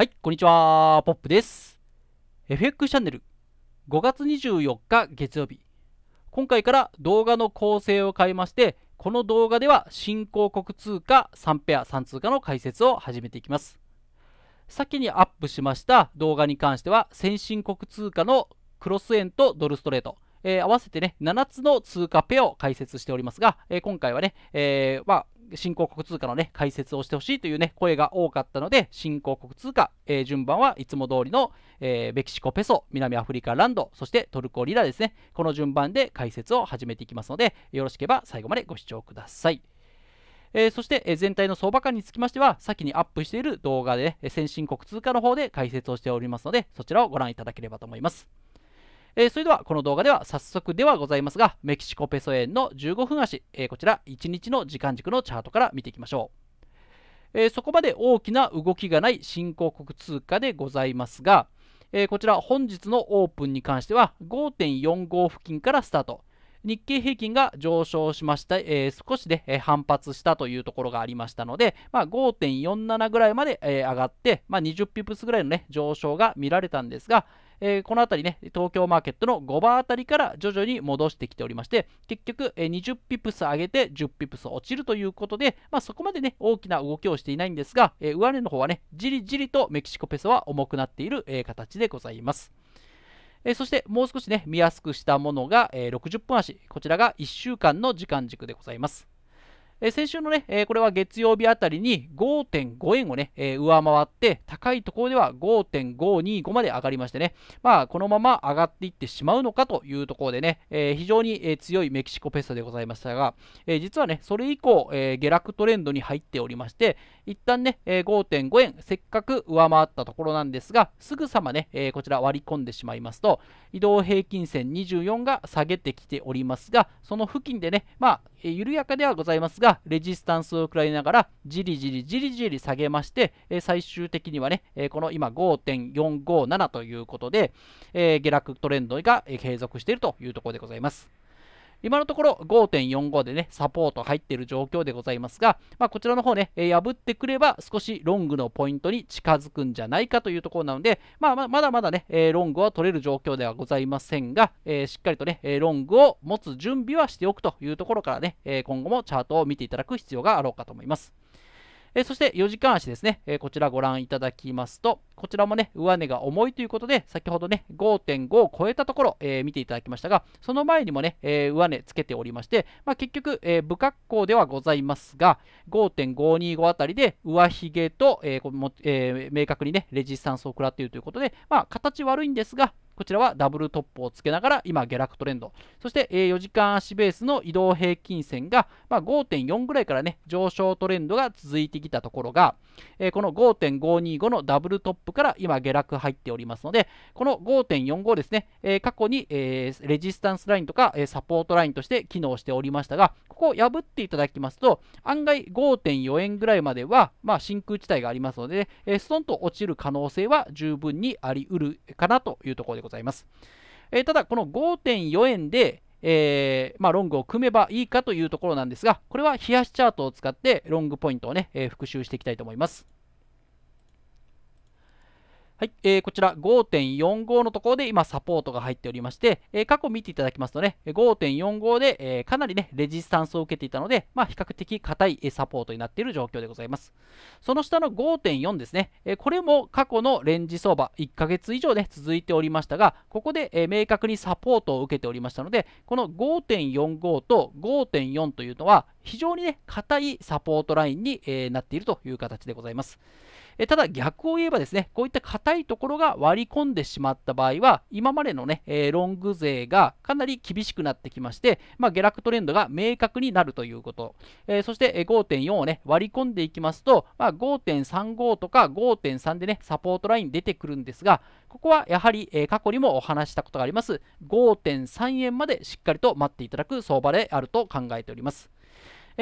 はい、こんにちは、ポップです。FX チャンネル5月24日月曜日。今回から動画の構成を変えまして、この動画では新興国通貨3ペア3通貨の解説を始めていきます。先にアップしました動画に関しては、先進国通貨のクロス円とドルストレート、えー、合わせてね、7つの通貨ペアを解説しておりますが、えー、今回はね、えー、まあ、新興国通貨のね、解説をしてほしいというね、声が多かったので、新興国通貨、えー、順番はいつも通りの、えー、メキシコペソ、南アフリカランド、そしてトルコリラですね、この順番で解説を始めていきますので、よろしければ最後までご視聴ください。えー、そして、えー、全体の相場感につきましては、先にアップしている動画で、ね、先進国通貨の方で解説をしておりますので、そちらをご覧いただければと思います。えー、それではこの動画では早速ではございますがメキシコペソ円の15分足、えー、こちら1日の時間軸のチャートから見ていきましょう、えー、そこまで大きな動きがない新興国通貨でございますが、えこちら本日のオープンに関しては5.45付近からスタート日経平均が上昇しました、えー、少しで、えー、反発したというところがありましたので、まあ、5.47ぐらいまで、えー、上がって、まあ、20ピプスぐらいの、ね、上昇が見られたんですが、えー、この辺りね、東京マーケットの5番あたりから徐々に戻してきておりまして、結局、え20ピプス上げて10ピプス落ちるということで、まあ、そこまでね、大きな動きをしていないんですが、え上値の方はね、じりじりとメキシコペソは重くなっている、え形でございます。えそしてもう少しね、見やすくしたものが、え60分足。こちらが1週間の時間軸でございます。え先週のね、えこれは月曜日あたりに5.5円をね、え上回って、高いところでは5.525まで上がりましてね、まあ、このまま上がっていってしまうのかというところでね、え非常に、え強いメキシコペストでございましたが、え実はね、それ以降、え下落トレンドに入っておりまして、一旦ね、え5.5円、せっかく上回ったところなんですが、すぐさまね、えこちら割り込んでしまいますと、移動平均線24が下げてきておりますが、その付近でね、まあ、え緩やかではございますが、レジスタンスを食らいながら、じりじりじりじり下げまして、え最終的にはね、えこの今5.457ということで、え下落トレンドが継続しているというところでございます。今のところ5.45でね、サポート入っている状況でございますが、まあ、こちらの方ね、破ってくれば少しロングのポイントに近づくんじゃないかというところなので、まあ、まだまだね、ロングは取れる状況ではございませんが、しっかりとね、ロングを持つ準備はしておくというところからね、今後もチャートを見ていただく必要があろうかと思います。えそして4時間足ですね、えこちらご覧いただきますと、こちらもね、上値が重いということで、先ほどね、5.5を超えたところ、え見ていただきましたが、その前にもね、え上値つけておりまして、まあ、結局、え不格好ではございますが、5.525あたりで上髭と、えーえ明確にね、レジスタンスを食らっているということで、まあ、形悪いんですが、こちらはダブルトップをつけながら今下落トレンドそして4時間足ベースの移動平均線が5.4ぐらいからね上昇トレンドが続いてきたところがこの5.525のダブルトップから今下落入っておりますのでこの5.45ですね過去にレジスタンスラインとかサポートラインとして機能しておりましたがここを破っていただきますと案外5.4円ぐらいまではまあ真空地帯がありますのでストンと落ちる可能性は十分にありうるかなというところでございますございます。えー、ただ、この5.4円で、えー、まあ、ロングを組めばいいかというところなんですが、これは冷やしチャートを使ってロングポイントをね、えー、復習していきたいと思います。はい、えー、こちら5.45のところで今サポートが入っておりまして、えー、過去見ていただきますとね、5.45で、えー、かなりね、レジスタンスを受けていたので、まあ、比較的硬いサポートになっている状況でございます。その下の5.4ですね、えこれも過去のレンジ相場1ヶ月以上ね、続いておりましたが、ここで、え明確にサポートを受けておりましたので、この5.45と5.4というのは、非常にね、硬いサポートラインに、えなっているという形でございます。えただ逆を言えばですね、こういった硬いところが割り込んでしまった場合は、今までのね、えロング勢がかなり厳しくなってきまして、まあ、下落トレンドが明確になるということ。えそして5.4をね、割り込んでいきますと、まあ、5.35とか5.3でね、サポートライン出てくるんですが、ここはやはり、え過去にもお話したことがあります、5.3円までしっかりと待っていただく相場であると考えております。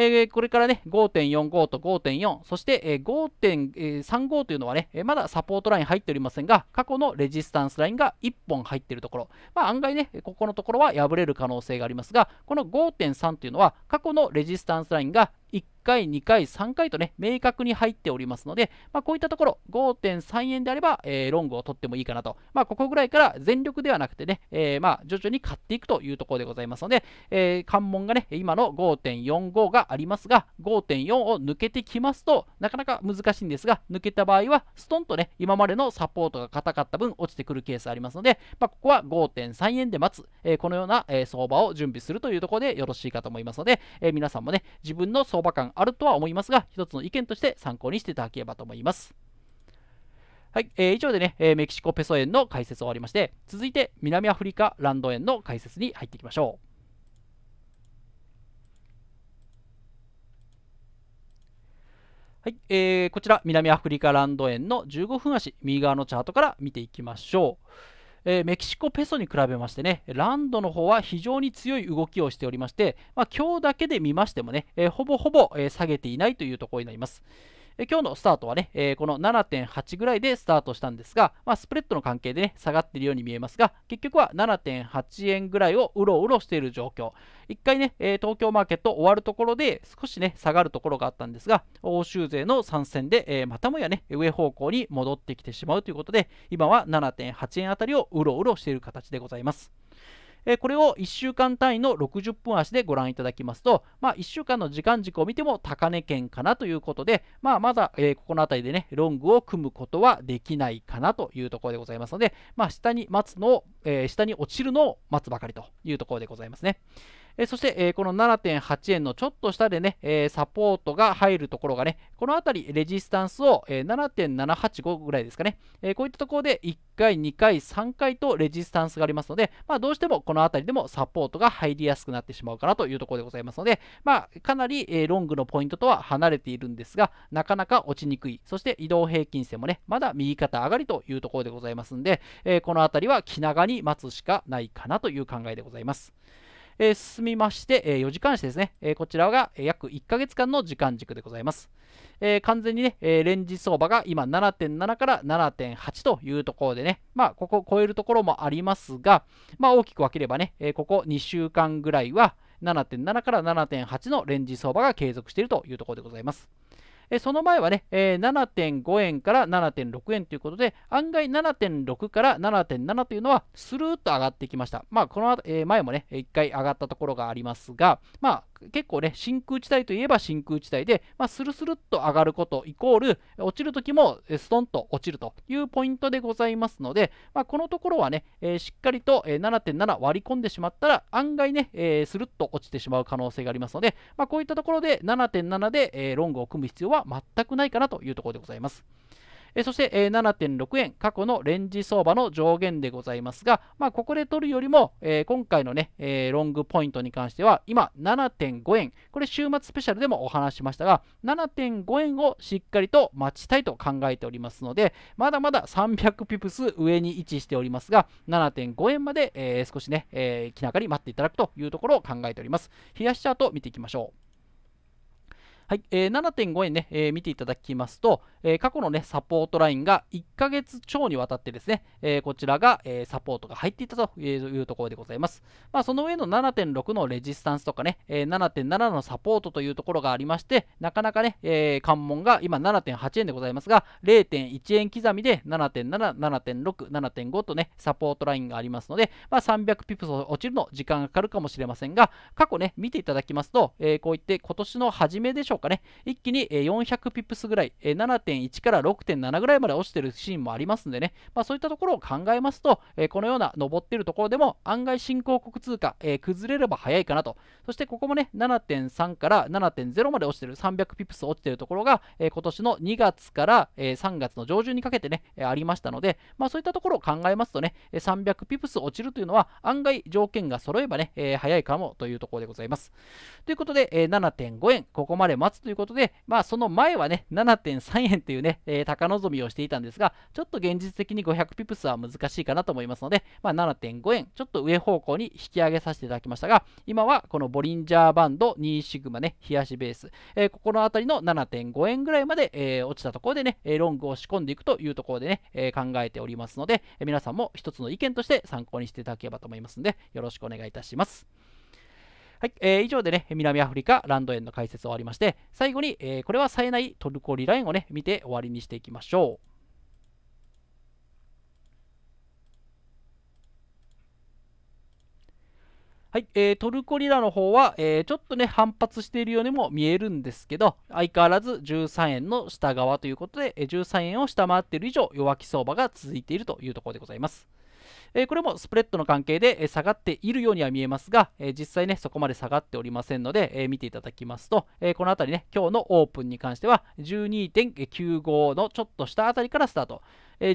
えー、これからね、5.45と5.4、そして、え5.35というのはね、えまだサポートライン入っておりませんが、過去のレジスタンスラインが1本入っているところ、まあ、案外ね、ここのところは破れる可能性がありますが、この5.3というのは、過去のレジスタンスラインが1回、2回、3回とね、明確に入っておりますので、まあ、こういったところ、5.3円であれば、えー、ロングを取ってもいいかなと。まあ、ここぐらいから全力ではなくてね、えー、まあ、徐々に買っていくというところでございますので、えー、関門がね、今の5.45がありますが、5.4を抜けてきますと、なかなか難しいんですが、抜けた場合は、ストンとね、今までのサポートが硬かった分、落ちてくるケースありますので、まあ、ここは5.3円で待つ、えー、このような、え相場を準備するというところでよろしいかと思いますので、え皆さんもね、自分の相場感あるとは思いますが、一つの意見として参考にしていただければと思います。はい、えー、以上でね、えー、メキシコペソ円の解説を終わりまして、続いて南アフリカランド円の解説に入っていきましょう。はいえー、こちら南アフリカランド円の15分足右側のチャートから見ていきましょう。えー、メキシコペソに比べましてね、ランドの方は非常に強い動きをしておりまして、まあ、今日だけで見ましてもね、えー、ほぼほぼ、え下げていないというところになります。今日のスタートはね、えー、この7.8ぐらいでスタートしたんですが、まあ、スプレッドの関係でね、下がっているように見えますが、結局は7.8円ぐらいをうろうろしている状況。一回ね、え東京マーケット終わるところで少しね、下がるところがあったんですが、欧州勢の参戦で、えまたもやね、上方向に戻ってきてしまうということで、今は7.8円あたりをうろうろしている形でございます。えこれを1週間単位の60分足でご覧いただきますと、まあ、1週間の時間軸を見ても高値圏かなということで、まあ、まだ、えここの辺りでね、ロングを組むことはできないかなというところでございますので、まあ、下に待つの下に落ちるのを待つばかりというところでございますね。えそして、えこの7.8円のちょっと下でね、えサポートが入るところがね、このあたり、レジスタンスを、え7.785ぐらいですかね、えこういったところで1回、2回、3回とレジスタンスがありますので、まあ、どうしてもこのあたりでもサポートが入りやすくなってしまうかなというところでございますので、まあ、かなり、えロングのポイントとは離れているんですが、なかなか落ちにくい、そして移動平均線もね、まだ右肩上がりというところでございますので、えこのあたりは気長に待つしかないかなという考えでございます。え進みまして、え4時間足ですね、えこちらが約1ヶ月間の時間軸でございます。え完全にね、えレンジ相場が今7.7から7.8というところでね、まあ、ここを超えるところもありますが、まあ、大きく分ければね、えここ2週間ぐらいは7.7から7.8のレンジ相場が継続しているというところでございます。その前はね、7.5円から7.6円ということで、案外7.6から7.7というのはスルーッと上がってきました。まあ、この、前もね、1回上がったところがありますが、まあ、結構ね、真空地帯といえば真空地帯で、まあ、スルスルっと上がることイコール、落ちるときもストンと落ちるというポイントでございますので、まあ、このところはね、えー、しっかりと7.7割り込んでしまったら、案外ね、えー、スルッと落ちてしまう可能性がありますので、まあ、こういったところで7.7で、えロングを組む必要は全くないかなというところでございます。そして、7.6円、過去のレンジ相場の上限でございますが、まあ、ここで取るよりも、今回のね、ロングポイントに関しては、今、7.5円、これ週末スペシャルでもお話ししましたが、7.5円をしっかりと待ちたいと考えておりますので、まだまだ300ピプス上に位置しておりますが、7.5円まで、少しね、気なかり待っていただくというところを考えております。冷やしチャート見ていきましょう。はい、えー、7.5円ね、えー、見ていただきますと、えー、過去のね、サポートラインが1ヶ月超にわたってですね、えー、こちらが、えサポートが入っていたというところでございます。まあ、その上の7.6のレジスタンスとかね、え7.7のサポートというところがありまして、なかなかね、え関門が今7.8円でございますが、0.1円刻みで7.7、7.6、7.5とね、サポートラインがありますので、まあ、300ピプス落ちるの時間がかかるかもしれませんが、過去ね、見ていただきますと、えこういって今年の初めでしょううかね、一気に400ピップスぐらい、7.1から6.7ぐらいまで落ちてるシーンもありますんでね、まあ、そういったところを考えますと、このような上っているところでも案外新興国通貨、崩れれば早いかなと、そしてここもね、7.3から7.0まで落ちてる、300ピップス落ちてるところが、今年の2月から3月の上旬にかけてね、ありましたので、まあ、そういったところを考えますとね、300ピプス落ちるというのは案外条件が揃えばね、えー、早いかもというところでございます。ということで、7.5円、ここまで待つということで、まあ、その前はね、7.3円というね、えー、高望みをしていたんですが、ちょっと現実的に500ピプスは難しいかなと思いますので、まあ、7.5円、ちょっと上方向に引き上げさせていただきましたが、今はこのボリンジャーバンド2シグマね、冷やしベース、えー、ここの辺りの7.5円ぐらいまで、えー、落ちたところでね、ロングを仕込んでいくというところでね、え考えておりますので、皆さんも一つの意見として参考にしていただければと思いますので、よろしくお願いいたします。はい、えー、以上でね、南アフリカランド園の解説終わりまして、最後に、えー、これは冴えないトルコリラインをね、見て終わりにしていきましょう。はい、えー、トルコリラの方は、えー、ちょっとね、反発しているようにも見えるんですけど、相変わらず13円の下側ということで、え13円を下回っている以上、弱気相場が続いているというところでございます。えー、これもスプレッドの関係で、え下がっているようには見えますが、え実際ね、そこまで下がっておりませんので、え見ていただきますと、えこの辺りね、今日のオープンに関しては12.95のちょっと下あたりからスタート。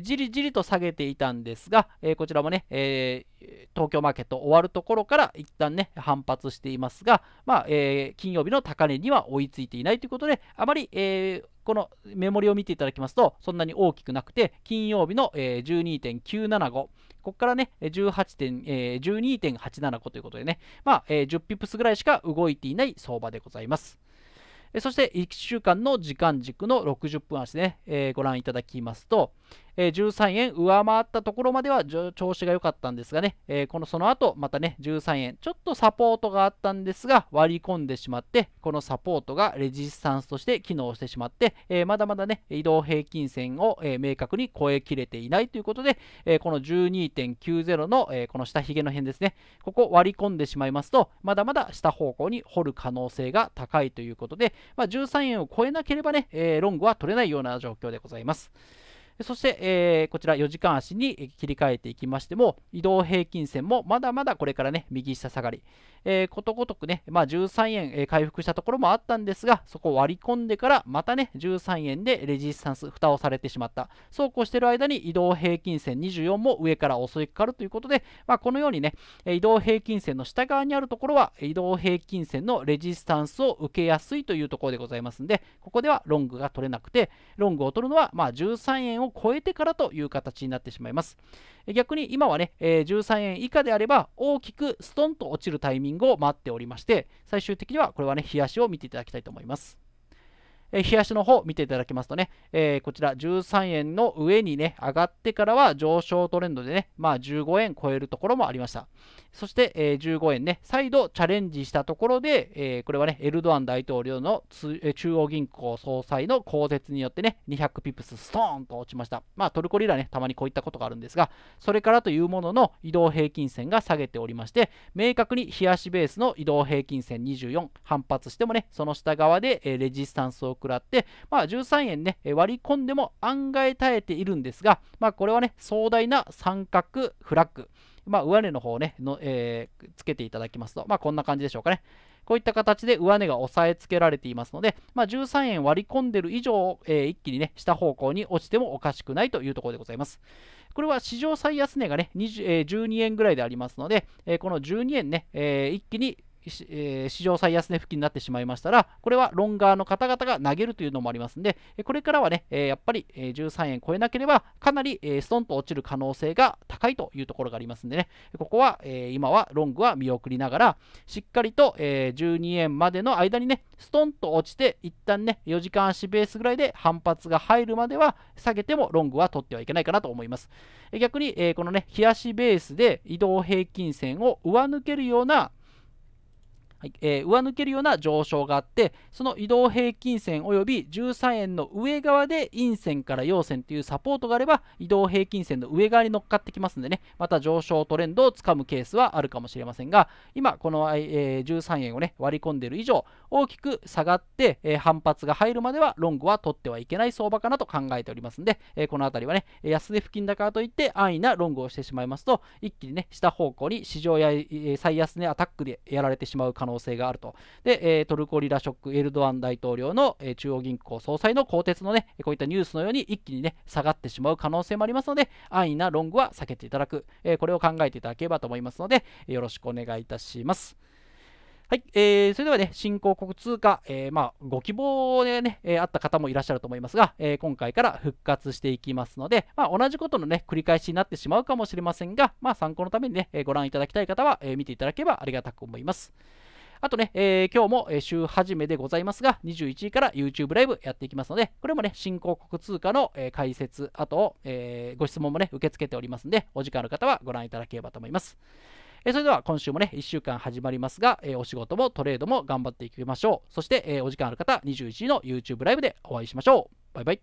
じりじりと下げていたんですが、えー、こちらもね、えー、東京マーケット終わるところから一旦ね、反発していますが、まあ、え金曜日の高値には追いついていないということで、あまり、えこのメモリを見ていただきますと、そんなに大きくなくて、金曜日の、えー、12.975、ここからね、1 2 8 7 5ということでね、まあ、10ピプスぐらいしか動いていない相場でございます。そして、1週間の時間軸の60分足で、ね、ご覧いただきますと、えー、13円上回ったところまでは調子が良かったんですがね、えー、このその後またね13円ちょっとサポートがあったんですが割り込んでしまってこのサポートがレジスタンスとして機能してしまって、えー、まだまだね移動平均線を、え明確に超えきれていないということで、えこの12.90の、えこの下ひげの辺ですねここ割り込んでしまいますとまだまだ下方向に掘る可能性が高いということで、まあ、13円を超えなければね、えロングは取れないような状況でございます。そして、えー、こちら4時間足に切り替えていきましても、移動平均線もまだまだこれからね、右下下がり、えー、ことごとくね、まあ、13円、回復したところもあったんですが、そこを割り込んでから、またね、13円でレジスタンス、蓋をされてしまった。そうこうしている間に移動平均線24も上から襲いかかるということで、まあ、このようにね、移動平均線の下側にあるところは、移動平均線のレジスタンスを受けやすいというところでございますんで、ここではロングが取れなくて、ロングを取るのは、まあ、13円をを超えてからという形になってしまいます逆に今はね、え13円以下であれば大きくストンと落ちるタイミングを待っておりまして最終的にはこれはね冷やしを見ていただきたいと思いますえー、冷やしの方見ていただきますとね、えー、こちら13円の上にね、上がってからは上昇トレンドでね、まあ15円超えるところもありました。そして、えー、15円ね、再度チャレンジしたところで、えー、これはね、エルドアン大統領の中央銀行総裁の公迭によってね、200ピプスストーンと落ちました。まあトルコリラね、たまにこういったことがあるんですが、それからというものの移動平均線が下げておりまして、明確に冷やしベースの移動平均線24反発してもね、その下側で、えレジスタンスを食らって、まあ、13円ね、割り込んでも案外耐えているんですが、まあ、これはね、壮大な三角フラッグ。まあ、上値の方ねの、えー、つけていただきますと、まあ、こんな感じでしょうかね。こういった形で上値が押さえつけられていますので、まあ、13円割り込んでる以上、えー、一気にね、下方向に落ちてもおかしくないというところでございます。これは史上最安値がね、20えー、12円ぐらいでありますので、えー、この12円ね、えー、一気にえ史上最安値付近になってしまいましたら、これはロンガーの方々が投げるというのもありますんで、これからはね、えやっぱり13円超えなければ、かなり、えストンと落ちる可能性が高いというところがありますんでね、ここは、え今はロングは見送りながら、しっかりと、え12円までの間にね、ストンと落ちて、一旦ね、4時間足ベースぐらいで反発が入るまでは下げてもロングは取ってはいけないかなと思います。逆に、えこのね、日足ベースで移動平均線を上抜けるようなはい、えー、上抜けるような上昇があってその移動平均線及び13円の上側で陰線から陽線というサポートがあれば移動平均線の上側に乗っかってきますんでねまた上昇トレンドをつかむケースはあるかもしれませんが今この、えー、13円をね割り込んでいる以上大きく下がって、えー、反発が入るまではロングは取ってはいけない相場かなと考えておりますんで、えー、このあたりはね安値付近だからといって安易なロングをしてしまいますと一気にね下方向に市場や、え最安値アタックでやられてしまう可能性能性があると。で、えー、トルコリラショック、エルドアン大統領の、えー、中央銀行総裁の更迭のね、こういったニュースのように一気にね、下がってしまう可能性もありますので、安易なロングは避けていただく、えー、これを考えていただければと思いますので、よろしくお願いいたします。はい、えー、それではね、新興国通貨、えー、まあ、ご希望でね、えー、あった方もいらっしゃると思いますが、えー、今回から復活していきますので、まあ、同じことのね、繰り返しになってしまうかもしれませんが、まあ、参考のためにね、えご覧いただきたい方は、え見ていただければありがたく思います。あとね、えー、今日も週始めでございますが、21位から YouTube ライブやっていきますので、これもね、新興国通貨の、解説、あと、えー、ご質問もね、受け付けておりますので、お時間ある方はご覧いただければと思います。えそれでは今週もね、1週間始まりますが、えお仕事もトレードも頑張っていきましょう。そして、えお時間ある方、21時の YouTube ライブでお会いしましょう。バイバイ。